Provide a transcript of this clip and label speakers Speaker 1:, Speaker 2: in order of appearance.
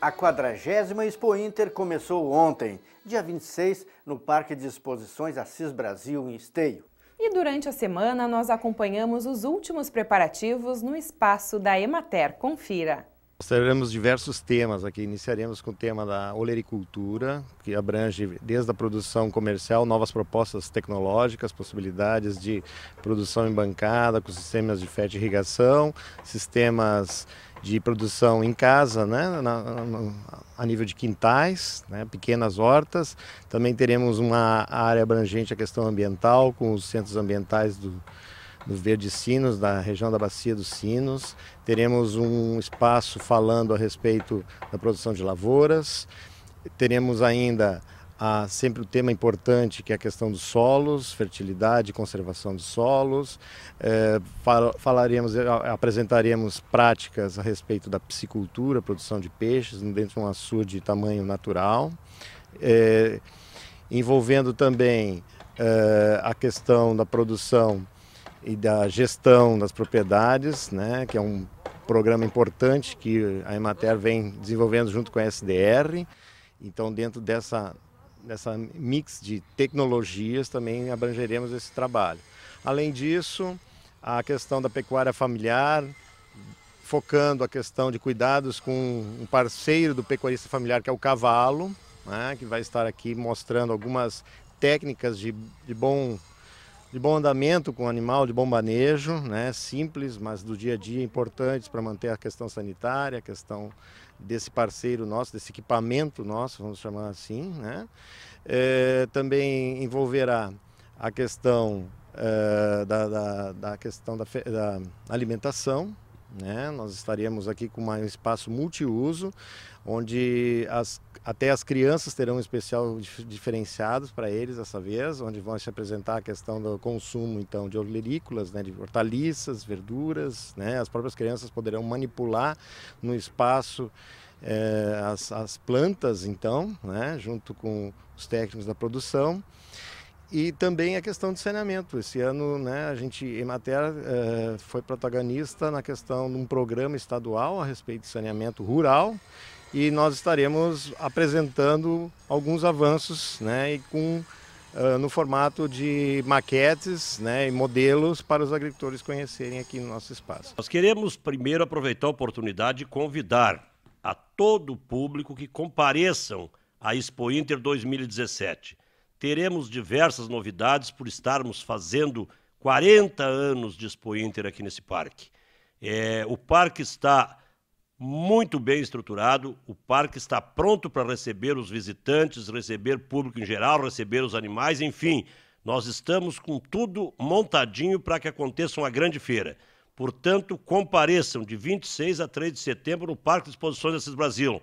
Speaker 1: A 40 Expo Inter começou ontem, dia 26, no Parque de Exposições Assis Brasil, em Esteio.
Speaker 2: E durante a semana nós acompanhamos os últimos preparativos no espaço da Emater. Confira. Teremos diversos temas aqui. Iniciaremos com o tema da olericultura, que abrange desde a produção comercial, novas propostas tecnológicas, possibilidades de produção em bancada, com sistemas de fete irrigação, sistemas de produção em casa, né, na, na, a nível de quintais, né, pequenas hortas. Também teremos uma área abrangente à questão ambiental, com os centros ambientais do, do Verde Sinos, da região da Bacia dos Sinos. Teremos um espaço falando a respeito da produção de lavouras. Teremos ainda Há sempre o um tema importante que é a questão dos solos, fertilidade, conservação dos solos. É, falaremos, é, apresentaremos práticas a respeito da piscicultura, produção de peixes dentro de um açude de tamanho natural. É, envolvendo também é, a questão da produção e da gestão das propriedades, né, que é um programa importante que a Emater vem desenvolvendo junto com a SDR. Então, dentro dessa nessa mix de tecnologias também abrangeremos esse trabalho. Além disso, a questão da pecuária familiar, focando a questão de cuidados com um parceiro do pecuarista familiar, que é o cavalo, né, que vai estar aqui mostrando algumas técnicas de, de bom de bom andamento com o animal, de bom manejo, né? simples, mas do dia a dia importantes para manter a questão sanitária, a questão desse parceiro nosso, desse equipamento nosso, vamos chamar assim. Né? É, também envolverá a questão é, da, da, da, questão da, da alimentação, né? Nós estaremos aqui com um espaço multiuso, onde as, até as crianças terão um especial diferenciados para eles dessa vez, onde vão se apresentar a questão do consumo então de olerícolas, né? de hortaliças, verduras. Né? As próprias crianças poderão manipular no espaço é, as, as, plantas, então, né? junto com os técnicos da produção. E também a questão de saneamento. Esse ano, né, a gente, Emater, matéria eh, foi protagonista na questão de um programa estadual a respeito de saneamento rural e nós estaremos apresentando alguns avanços, né, e com eh, no formato de maquetes né, e modelos para os agricultores conhecerem aqui no nosso espaço.
Speaker 1: Nós queremos primeiro aproveitar a oportunidade e convidar a todo o público que compareçam à Expo Inter 2017 teremos diversas novidades por estarmos fazendo 40 anos de Expo Inter aqui nesse parque. É, o parque está muito bem estruturado, o parque está pronto para receber os visitantes, receber público em geral, receber os animais, enfim, nós estamos com tudo montadinho para que aconteça uma grande feira. Portanto, compareçam de 26 a 3 de setembro no Parque de Exposições da Assis Brasil.